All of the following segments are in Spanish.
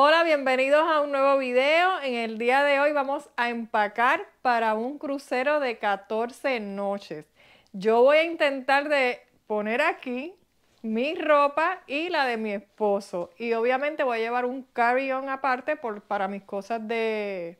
Hola, bienvenidos a un nuevo video. En el día de hoy vamos a empacar para un crucero de 14 noches. Yo voy a intentar de poner aquí mi ropa y la de mi esposo. Y obviamente voy a llevar un carry-on aparte por, para mis cosas de,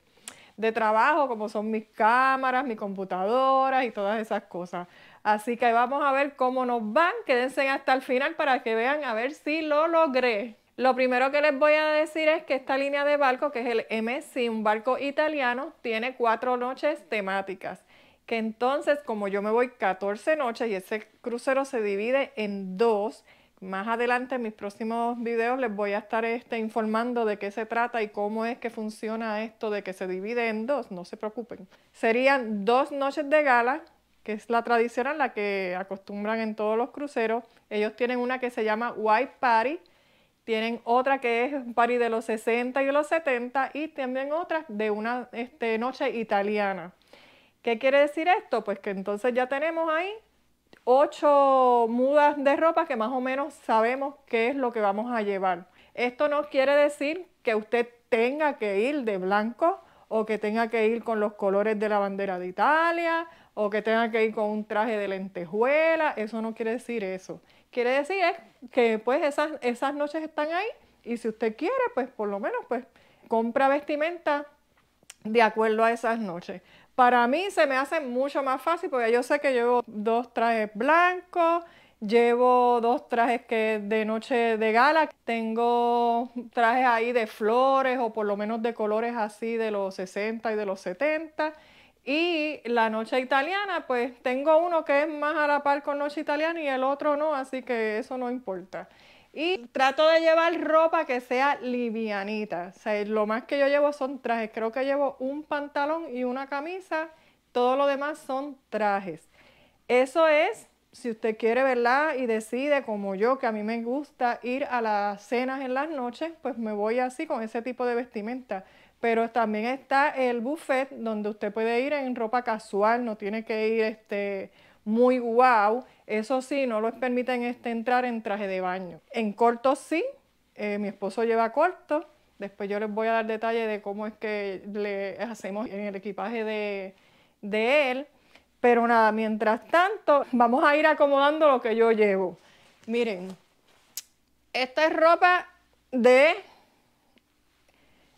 de trabajo, como son mis cámaras, mi computadora y todas esas cosas. Así que vamos a ver cómo nos van. Quédense hasta el final para que vean a ver si lo logré. Lo primero que les voy a decir es que esta línea de barco, que es el MSC, un barco italiano, tiene cuatro noches temáticas. Que entonces, como yo me voy 14 noches y ese crucero se divide en dos, más adelante en mis próximos videos les voy a estar este, informando de qué se trata y cómo es que funciona esto de que se divide en dos, no se preocupen. Serían dos noches de gala, que es la tradicional, la que acostumbran en todos los cruceros. Ellos tienen una que se llama White Party, tienen otra que es un party de los 60 y los 70 y también otra de una este, noche italiana. ¿Qué quiere decir esto? Pues que entonces ya tenemos ahí ocho mudas de ropa que más o menos sabemos qué es lo que vamos a llevar. Esto no quiere decir que usted tenga que ir de blanco o que tenga que ir con los colores de la bandera de Italia o que tenga que ir con un traje de lentejuela, eso no quiere decir eso. Quiere decir que pues esas, esas noches están ahí y si usted quiere, pues por lo menos pues compra vestimenta de acuerdo a esas noches. Para mí se me hace mucho más fácil porque yo sé que llevo dos trajes blancos, llevo dos trajes que de noche de gala, tengo trajes ahí de flores o por lo menos de colores así de los 60 y de los 70 y la noche italiana, pues tengo uno que es más a la par con noche italiana y el otro no, así que eso no importa. Y trato de llevar ropa que sea livianita. O sea, lo más que yo llevo son trajes. Creo que llevo un pantalón y una camisa. Todo lo demás son trajes. Eso es si usted quiere, verla Y decide, como yo, que a mí me gusta ir a las cenas en las noches, pues me voy así con ese tipo de vestimenta. Pero también está el buffet donde usted puede ir en ropa casual, no tiene que ir este, muy guau. Eso sí, no les permiten este, entrar en traje de baño. En corto sí, eh, mi esposo lleva corto. Después yo les voy a dar detalles de cómo es que le hacemos en el equipaje de, de él pero nada, mientras tanto, vamos a ir acomodando lo que yo llevo. Miren, esta es ropa de...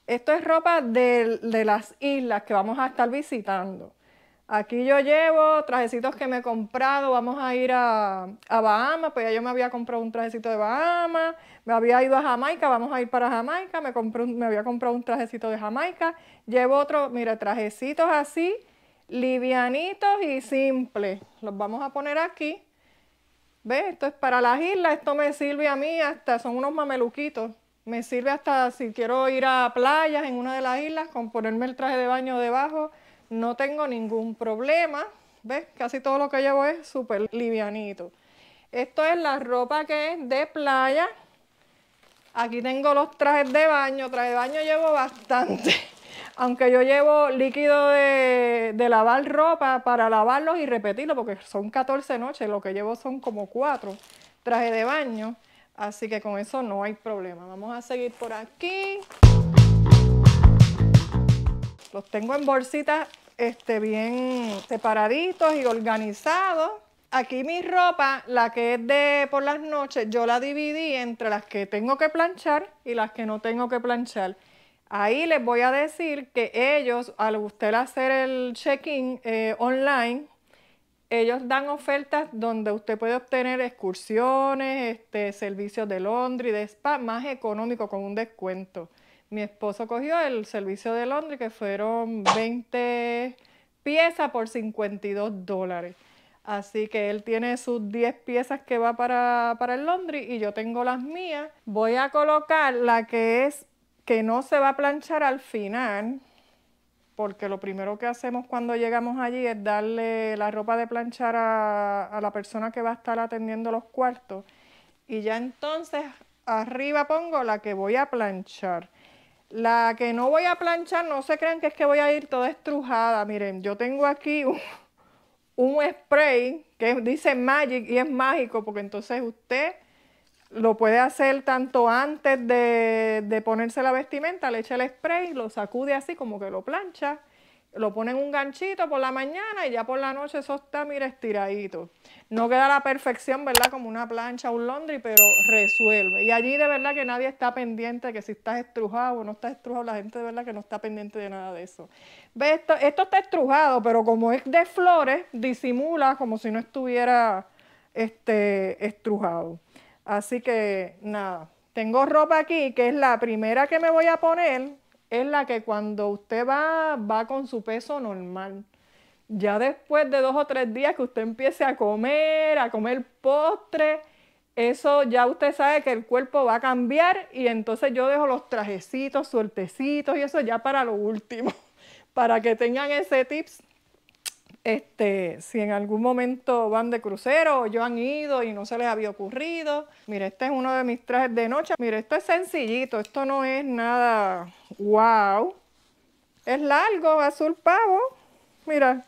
Esto es ropa de, las islas que vamos a estar visitando. Aquí yo llevo trajecitos que me he comprado. Vamos a ir a, a Bahamas, pues ya yo me había comprado un trajecito de Bahamas. Me había ido a Jamaica, vamos a ir para Jamaica. Me, compré me había comprado un trajecito de Jamaica. Llevo otro, mira, trajecitos así livianitos y simples. Los vamos a poner aquí. ¿Ves? Esto es para las islas, esto me sirve a mí hasta, son unos mameluquitos. Me sirve hasta si quiero ir a playas en una de las islas con ponerme el traje de baño debajo. No tengo ningún problema. ¿Ves? Casi todo lo que llevo es súper livianito. Esto es la ropa que es de playa. Aquí tengo los trajes de baño. Traje de baño llevo bastante. Aunque yo llevo líquido de, lavar ropa para lavarlos y repetirlo, porque son 14 noches, lo que llevo son como 4 traje de baño. Así que con eso no hay problema. Vamos a seguir por aquí. Los tengo en bolsitas este, bien separaditos y organizados. Aquí mi ropa, la que es de por las noches, yo la dividí entre las que tengo que planchar y las que no tengo que planchar. Ahí les voy a decir que ellos, al usted hacer el check-in eh, online, ellos dan ofertas donde usted puede obtener excursiones, este, servicios de Londres, de spa, más económico, con un descuento. Mi esposo cogió el servicio de Londres, que fueron 20 piezas por 52 dólares. Así que él tiene sus 10 piezas que va para, para el Londres y yo tengo las mías. Voy a colocar la que es que no se va a planchar al final, porque lo primero que hacemos cuando llegamos allí es darle la ropa de planchar a, la persona que va a estar atendiendo los cuartos. Y ya entonces arriba pongo la que voy a planchar. La que no voy a planchar, no se crean que es que voy a ir toda estrujada. Miren, yo tengo aquí un spray que dice Magic y es mágico porque entonces usted lo puede hacer tanto antes de, ponerse la vestimenta, le echa el spray, lo sacude así como que lo plancha lo pone en un ganchito por la mañana y ya por la noche eso está, mira, estiradito. No queda la perfección, ¿verdad? Como una plancha o un laundry, pero resuelve. Y allí de verdad que nadie está pendiente que si estás estrujado o no estás estrujado, la gente de verdad que no está pendiente de nada de eso. Ve, esto, está estrujado, pero como es de flores, disimula como si no estuviera este, estrujado. Así que nada, tengo ropa aquí que es la primera que me voy a poner, es la que cuando usted va, va con su peso normal. Ya después de dos o tres días que usted empiece a comer, a comer postre, eso ya usted sabe que el cuerpo va a cambiar y entonces yo dejo los trajecitos, suertecitos y eso ya para lo último, para que tengan ese tips este, si en algún momento van de crucero o yo han ido y no se les había ocurrido. Mira, este es uno de mis trajes de noche. Mire, esto es sencillito, esto no es nada wow. Es largo, azul pavo. Mira,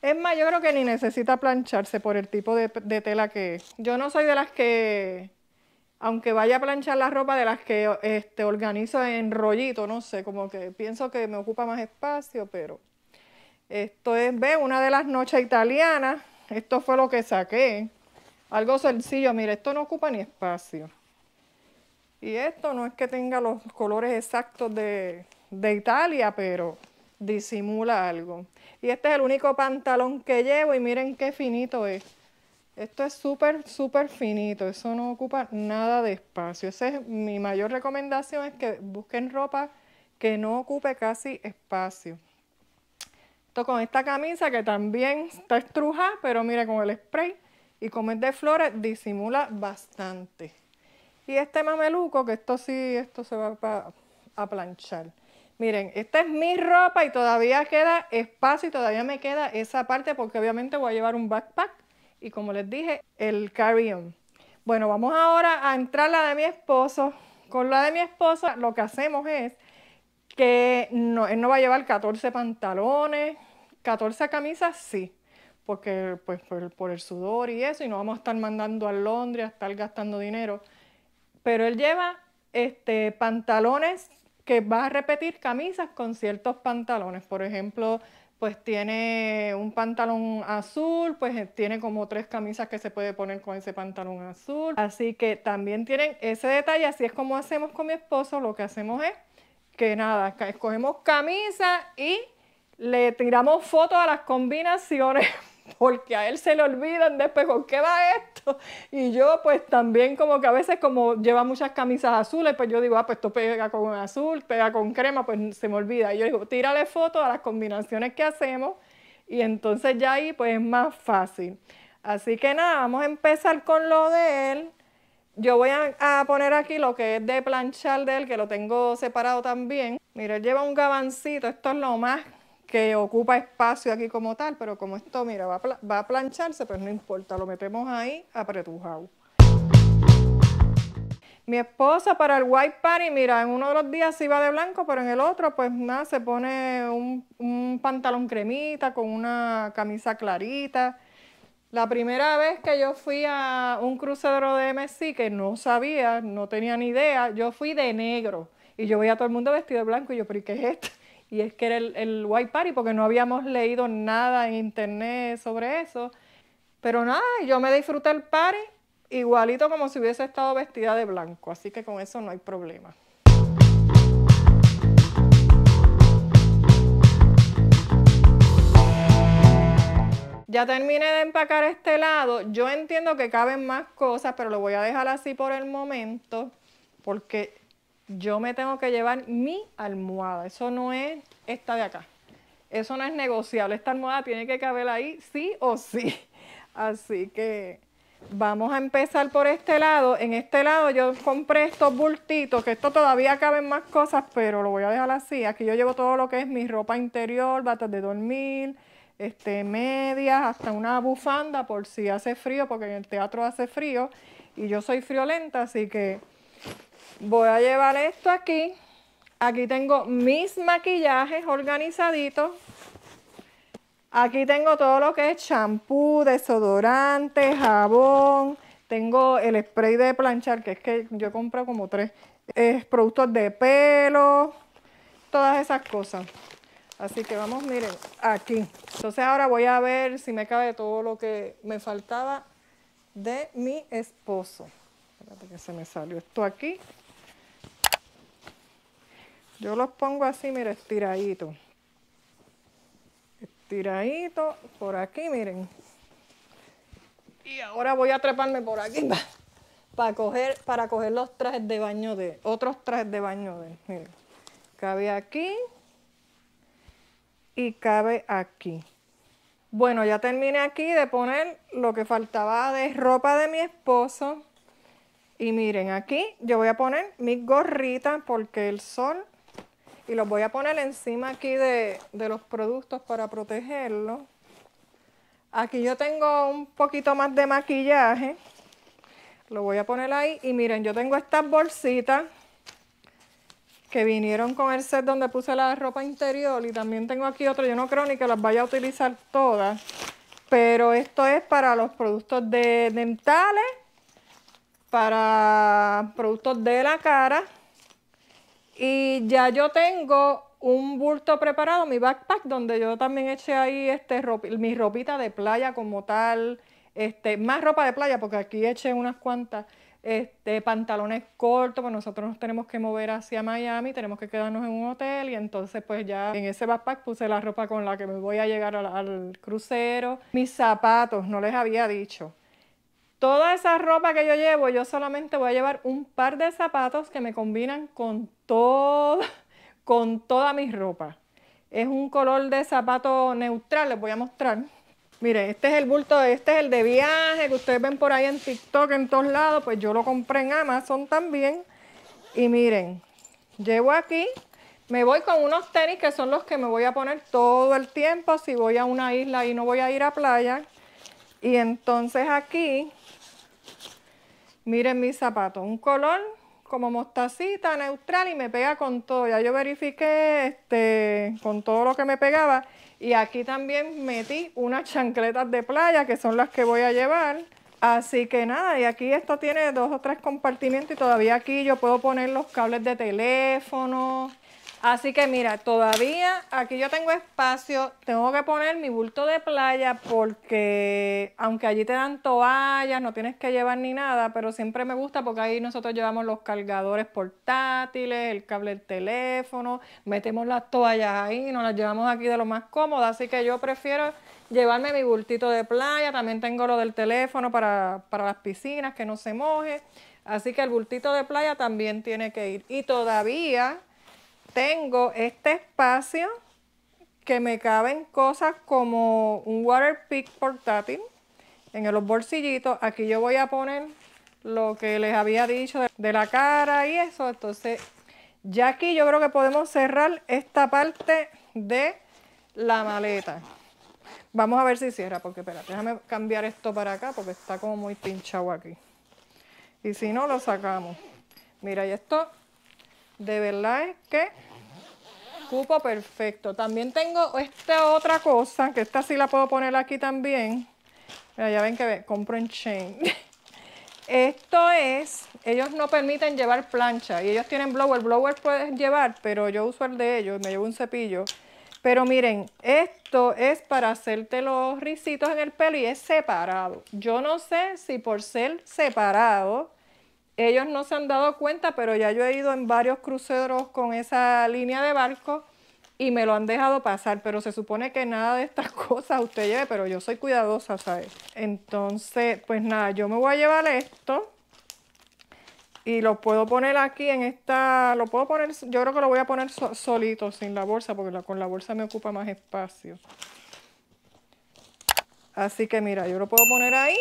es mayor que ni necesita plancharse por el tipo de, tela que es. Yo no soy de las que, aunque vaya a planchar la ropa, de las que este, organizo en rollito, no sé, como que pienso que me ocupa más espacio, pero... Esto es, ve, una de las noches italianas. Esto fue lo que saqué. Algo sencillo, Mire, esto no ocupa ni espacio. Y esto no es que tenga los colores exactos de, de Italia, pero disimula algo. Y este es el único pantalón que llevo y miren qué finito es. Esto es súper, súper finito. Eso no ocupa nada de espacio. Esa es mi mayor recomendación, es que busquen ropa que no ocupe casi espacio con esta camisa que también está estrujada, pero mire con el spray y como es de flores disimula bastante. Y este mameluco, que esto sí, esto se va a planchar. Miren, esta es mi ropa y todavía queda espacio y todavía me queda esa parte porque obviamente voy a llevar un backpack y como les dije, el carry-on. Bueno, vamos ahora a entrar la de mi esposo. Con la de mi esposo lo que hacemos es que no, él no va a llevar 14 pantalones, 14 camisas, sí, porque pues por, el sudor y eso, y no vamos a estar mandando a Londres, a estar gastando dinero. Pero él lleva este, pantalones que va a repetir camisas con ciertos pantalones. Por ejemplo, pues tiene un pantalón azul, pues tiene como tres camisas que se puede poner con ese pantalón azul. Así que también tienen ese detalle, así es como hacemos con mi esposo, lo que hacemos es que nada, escogemos camisa y le tiramos fotos a las combinaciones porque a él se le olvidan después con qué va esto. Y yo pues también como que a veces como lleva muchas camisas azules, pues yo digo, ah, pues esto pega con azul, pega con crema, pues se me olvida. Y yo digo, tírale fotos a las combinaciones que hacemos y entonces ya ahí pues es más fácil. Así que nada, vamos a empezar con lo de él. Yo voy a, poner aquí lo que es de planchar de él, que lo tengo separado también. Mira, él lleva un gabancito, esto es lo más que ocupa espacio aquí como tal, pero como esto, mira, va a, plancharse, pues no importa, lo metemos ahí apretujado. Mi esposa para el white party, mira, en uno de los días sí va de blanco, pero en el otro, pues nada, se pone un pantalón cremita con una camisa clarita. La primera vez que yo fui a un crucero de MC que no sabía, no tenía ni idea, yo fui de negro. Y yo veía a todo el mundo vestido de blanco y yo, pero qué es esto? Y es que era el, el White Party, porque no habíamos leído nada en internet sobre eso. Pero nada, yo me disfruté el party igualito como si hubiese estado vestida de blanco, así que con eso no hay problema. Ya terminé de empacar este lado. Yo entiendo que caben más cosas, pero lo voy a dejar así por el momento, porque yo me tengo que llevar mi almohada. Eso no es esta de acá. Eso no es negociable. Esta almohada tiene que caber ahí sí o sí. Así que vamos a empezar por este lado. En este lado yo compré estos bultitos, que esto todavía caben más cosas, pero lo voy a dejar así. Aquí yo llevo todo lo que es mi ropa interior, batas de dormir, este, medias, hasta una bufanda por si hace frío, porque en el teatro hace frío y yo soy friolenta, así que voy a llevar esto aquí. Aquí tengo mis maquillajes organizaditos. Aquí tengo todo lo que es champú, desodorante, jabón. Tengo el spray de planchar, que es que yo compro como tres. productos de pelo, todas esas cosas. Así que vamos, miren, aquí. Entonces ahora voy a ver si me cabe todo lo que me faltaba de mi esposo. Espérate que se me salió esto aquí. Yo los pongo así, miren, estiradito. Estiradito por aquí, miren. Y ahora voy a treparme por aquí para, coger, para coger los trajes de baño de, otros trajes de baño de, miren. Cabe aquí, y cabe aquí. Bueno, ya terminé aquí de poner lo que faltaba de ropa de mi esposo. Y miren, aquí yo voy a poner mis gorritas porque el sol... Y los voy a poner encima aquí de, de los productos para protegerlo Aquí yo tengo un poquito más de maquillaje. Lo voy a poner ahí. Y miren, yo tengo estas bolsitas que vinieron con el set donde puse la ropa interior y también tengo aquí otro, yo no creo ni que las vaya a utilizar todas, pero esto es para los productos de dentales, para productos de la cara y ya yo tengo un bulto preparado, mi backpack, donde yo también eché ahí este, mi ropita de playa como tal, este, más ropa de playa, porque aquí eché unas cuantas este, pantalones cortos, pues nosotros nos tenemos que mover hacia Miami, tenemos que quedarnos en un hotel y entonces pues ya en ese backpack puse la ropa con la que me voy a llegar al, crucero, mis zapatos, no les había dicho. Toda esa ropa que yo llevo, yo solamente voy a llevar un par de zapatos que me combinan con, todo, con toda mi ropa. Es un color de zapato neutral, les voy a mostrar. Miren, este es el bulto, este es el de viaje que ustedes ven por ahí en TikTok, en todos lados. Pues yo lo compré en Amazon también. Y miren, llevo aquí, me voy con unos tenis que son los que me voy a poner todo el tiempo si voy a una isla y no voy a ir a playa. Y entonces aquí, miren mis zapatos, un color como mostacita neutral y me pega con todo. Ya yo verifiqué este, con todo lo que me pegaba y aquí también metí unas chancletas de playa que son las que voy a llevar. Así que nada, y aquí esto tiene dos o tres compartimientos y todavía aquí yo puedo poner los cables de teléfono, Así que mira, todavía aquí yo tengo espacio, tengo que poner mi bulto de playa porque aunque allí te dan toallas, no tienes que llevar ni nada, pero siempre me gusta porque ahí nosotros llevamos los cargadores portátiles, el cable del teléfono, metemos las toallas ahí, nos las llevamos aquí de lo más cómodo, así que yo prefiero llevarme mi bultito de playa, también tengo lo del teléfono para, para las piscinas, que no se moje, así que el bultito de playa también tiene que ir. Y todavía tengo este espacio que me caben cosas como un water pick portátil en los bolsillitos. Aquí yo voy a poner lo que les había dicho de la cara y eso. Entonces, ya aquí yo creo que podemos cerrar esta parte de la maleta. Vamos a ver si cierra, porque espera, déjame cambiar esto para acá porque está como muy pinchado aquí. Y si no, lo sacamos. Mira, y esto de verdad es que cupo perfecto. También tengo esta otra cosa, que esta sí la puedo poner aquí también. ya ven que ve, compro en chain. Esto es, ellos no permiten llevar plancha y ellos tienen blower. Blower puedes llevar, pero yo uso el de ellos, me llevo un cepillo. Pero miren, esto es para hacerte los risitos en el pelo y es separado. Yo no sé si por ser separado ellos no se han dado cuenta, pero ya yo he ido en varios cruceros con esa línea de barco y me lo han dejado pasar, pero se supone que nada de estas cosas usted lleve, pero yo soy cuidadosa, ¿sabes? Entonces, pues nada, yo me voy a llevar esto y lo puedo poner aquí en esta, lo puedo poner, yo creo que lo voy a poner solito, sin la bolsa, porque con la bolsa me ocupa más espacio. Así que mira, yo lo puedo poner ahí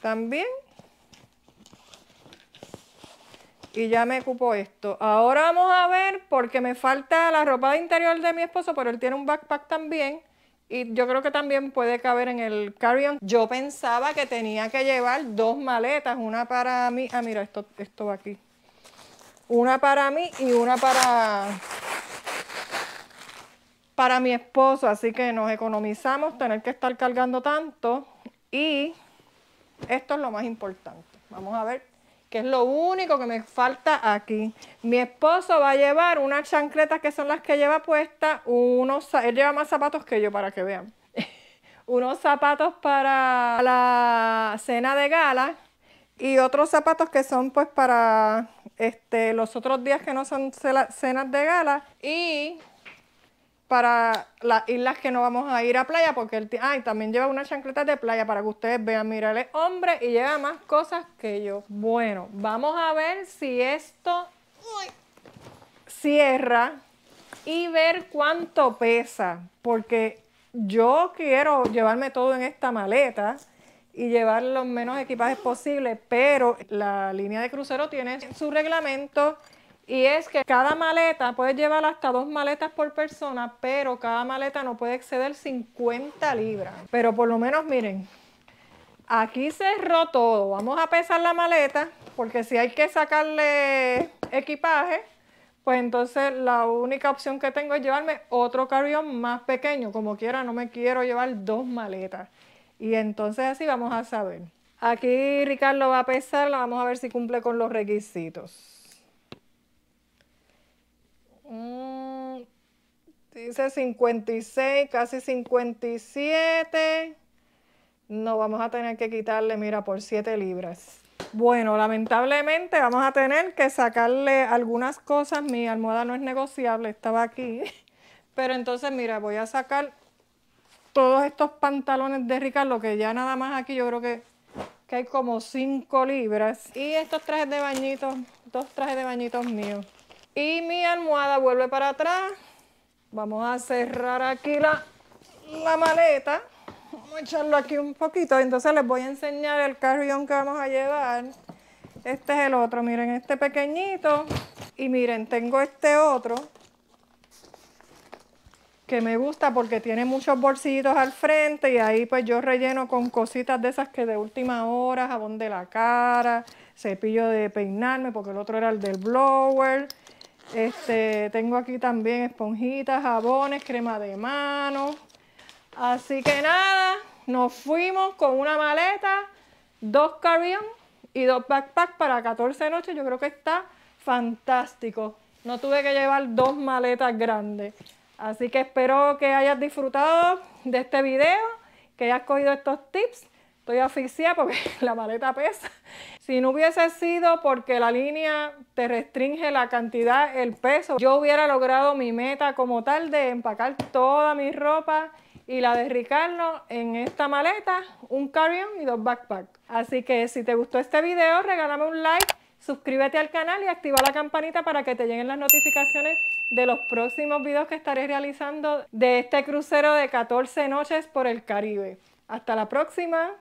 también Y ya me ocupo esto. Ahora vamos a ver, porque me falta la ropa de interior de mi esposo, pero él tiene un backpack también. Y yo creo que también puede caber en el carry-on. Yo pensaba que tenía que llevar dos maletas, una para mí. Ah, mira, esto, esto va aquí. Una para mí y una para, para mi esposo. Así que nos economizamos tener que estar cargando tanto. Y esto es lo más importante. Vamos a ver que es lo único que me falta aquí. Mi esposo va a llevar unas chancletas que son las que lleva puestas, unos, él lleva más zapatos que yo para que vean, unos zapatos para la cena de gala y otros zapatos que son pues para este, los otros días que no son cenas de gala y para las islas que no vamos a ir a playa, porque él también lleva unas chancletas de playa para que ustedes vean, mira, hombre y lleva más cosas que yo. Bueno, vamos a ver si esto cierra y ver cuánto pesa, porque yo quiero llevarme todo en esta maleta y llevar los menos equipajes posible, pero la línea de crucero tiene su reglamento y es que cada maleta, puedes llevar hasta dos maletas por persona, pero cada maleta no puede exceder 50 libras. Pero por lo menos miren, aquí cerró todo. Vamos a pesar la maleta, porque si hay que sacarle equipaje, pues entonces la única opción que tengo es llevarme otro carrión más pequeño. Como quiera, no me quiero llevar dos maletas. Y entonces así vamos a saber. Aquí Ricardo va a pesarla, vamos a ver si cumple con los requisitos. Mm, dice 56, casi 57. No, vamos a tener que quitarle, mira, por 7 libras. Bueno, lamentablemente vamos a tener que sacarle algunas cosas. Mi almohada no es negociable, estaba aquí. Pero entonces, mira, voy a sacar todos estos pantalones de Ricardo, que ya nada más aquí yo creo que, que hay como 5 libras. Y estos trajes de bañitos, dos trajes de bañitos míos. Y mi almohada vuelve para atrás. Vamos a cerrar aquí la, maleta. Vamos a echarlo aquí un poquito. Entonces les voy a enseñar el carrión que vamos a llevar. Este es el otro. Miren, este pequeñito. Y miren, tengo este otro que me gusta porque tiene muchos bolsillitos al frente y ahí pues yo relleno con cositas de esas que de última hora, jabón de la cara, cepillo de peinarme porque el otro era el del blower, este, tengo aquí también esponjitas, jabones, crema de mano. Así que nada, nos fuimos con una maleta, dos carry y dos backpacks para 14 noches. Yo creo que está fantástico. No tuve que llevar dos maletas grandes. Así que espero que hayas disfrutado de este video, que hayas cogido estos tips Estoy asfixiada porque la maleta pesa. Si no hubiese sido porque la línea te restringe la cantidad, el peso, yo hubiera logrado mi meta como tal de empacar toda mi ropa y la de Ricardo en esta maleta, un carry-on y dos backpacks. Así que si te gustó este video, regálame un like, suscríbete al canal y activa la campanita para que te lleguen las notificaciones de los próximos videos que estaré realizando de este crucero de 14 noches por el Caribe. Hasta la próxima.